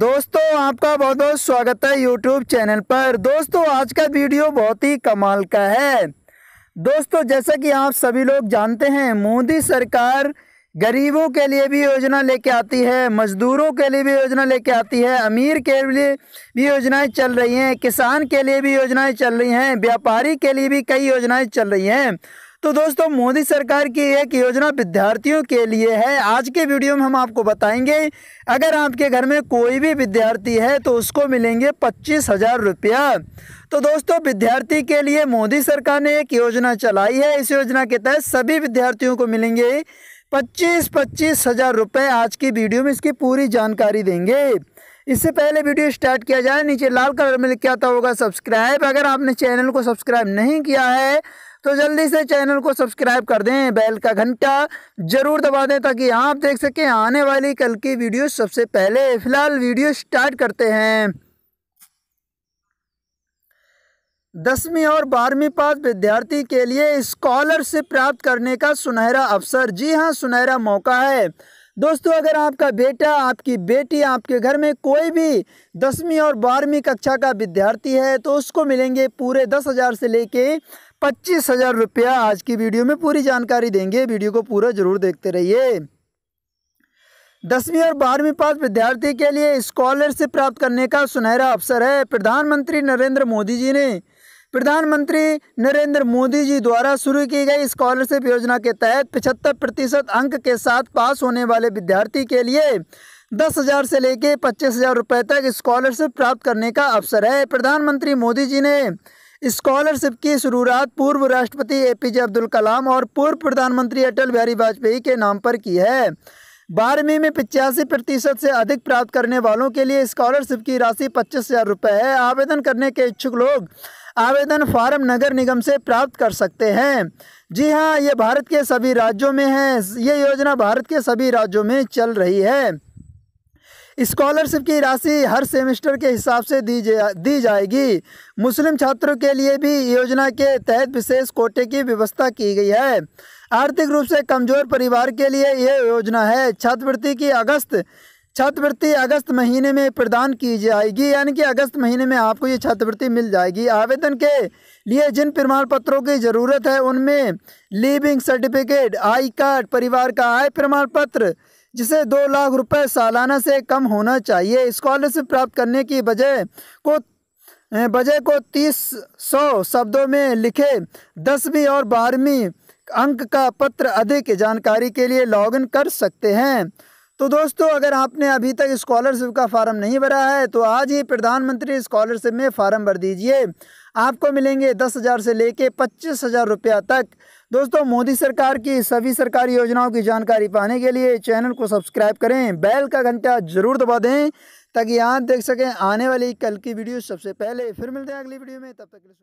दोस्तों आपका बहुत बहुत स्वागत है यूट्यूब चैनल पर दोस्तों आज का वीडियो बहुत ही कमाल का है दोस्तों जैसा कि आप सभी लोग जानते हैं मोदी सरकार गरीबों के लिए भी योजना लेके आती है मज़दूरों के लिए भी योजना लेके आती है अमीर के लिए भी योजनाएं चल रही हैं किसान के लिए भी योजनाएं चल रही हैं व्यापारी के लिए भी कई योजनाएं चल रही हैं तो दोस्तों मोदी सरकार की एक योजना विद्यार्थियों के लिए है आज के वीडियो में हम आपको बताएंगे अगर आपके घर में कोई भी विद्यार्थी है तो उसको मिलेंगे पच्चीस हज़ार रुपया तो दोस्तों विद्यार्थी के लिए मोदी सरकार ने एक योजना चलाई है इस योजना के तहत सभी विद्यार्थियों को मिलेंगे पच्चीस पच्चीस हज़ार रुपये आज की वीडियो में इसकी पूरी जानकारी देंगे इससे पहले वीडियो स्टार्ट किया जाए नीचे लाल कलर में लिखा होगा सब्सक्राइब अगर आपने चैनल को सब्सक्राइब नहीं किया है तो जल्दी से चैनल को सब्सक्राइब कर दें बेल का घंटा ज़रूर दबा दें ताकि आप देख सकें आने वाली कल की वीडियो सबसे पहले फ़िलहाल वीडियो स्टार्ट करते हैं दसवीं और बारहवीं पास विद्यार्थी के लिए स्कॉलरशिप प्राप्त करने का सुनहरा अवसर जी हाँ सुनहरा मौका है दोस्तों अगर आपका बेटा आपकी बेटी आपके घर में कोई भी दसवीं और बारहवीं कक्षा का विद्यार्थी है तो उसको मिलेंगे पूरे दस हज़ार से लेके पच्चीस हज़ार रुपया आज की वीडियो में पूरी जानकारी देंगे वीडियो को पूरा ज़रूर देखते रहिए दसवीं और बारहवीं पास विद्यार्थी के लिए स्कॉलरशिप प्राप्त करने का सुनहरा अवसर है प्रधानमंत्री नरेंद्र मोदी जी ने प्रधानमंत्री नरेंद्र मोदी जी द्वारा शुरू की गई स्कॉलरशिप योजना के तहत पिछहत्तर प्रतिशत अंक के साथ पास होने वाले विद्यार्थी के लिए दस हज़ार से लेकर पच्चीस हज़ार रुपये तक स्कॉलरशिप प्राप्त करने का अवसर है प्रधानमंत्री मोदी जी ने स्कॉलरशिप की शुरुआत पूर्व राष्ट्रपति ए पी जे अब्दुल कलाम और पूर्व प्रधानमंत्री अटल बिहारी वाजपेयी के नाम पर की है बारहवीं में पचासी प्रतिशत से अधिक प्राप्त करने वालों के लिए स्कॉलरशिप की राशि पच्चीस हज़ार रुपये है आवेदन करने के इच्छुक लोग आवेदन फार्म नगर निगम से प्राप्त कर सकते हैं जी हाँ ये भारत के सभी राज्यों में है ये योजना भारत के सभी राज्यों में चल रही है स्कॉलरशिप की राशि हर सेमेस्टर के हिसाब से दी जा दी जाएगी मुस्लिम छात्रों के लिए भी योजना के तहत विशेष कोटे की व्यवस्था की गई है आर्थिक रूप से कमजोर परिवार के लिए यह योजना है छात्रवृत्ति की अगस्त छात्रवृत्ति अगस्त महीने में प्रदान की जाएगी यानी कि अगस्त महीने में आपको ये छात्रवृत्ति मिल जाएगी आवेदन के लिए जिन प्रमाण पत्रों की ज़रूरत है उनमें लिविंग सर्टिफिकेट आई कार्ड परिवार का आय प्रमाण पत्र जिसे दो लाख रुपए सालाना से कम होना चाहिए स्कॉलरशिप प्राप्त करने की वजह को वजह को तीस सौ शब्दों में लिखे दसवीं और बारहवीं अंक का पत्र अधिक जानकारी के लिए लॉगिन कर सकते हैं तो दोस्तों अगर आपने अभी तक स्कॉलरशिप का फार्म नहीं भरा है तो आज ही प्रधानमंत्री स्कॉलरशिप में फार्म भर दीजिए आपको मिलेंगे दस हज़ार से लेके पच्चीस हज़ार रुपया तक दोस्तों मोदी सरकार की सभी सरकारी योजनाओं की जानकारी पाने के लिए चैनल को सब्सक्राइब करें बैल का घंटा जरूर दबा दें ताकि आप देख सकें आने वाली कल की वीडियो सबसे पहले फिर मिलते हैं अगली वीडियो में तब तक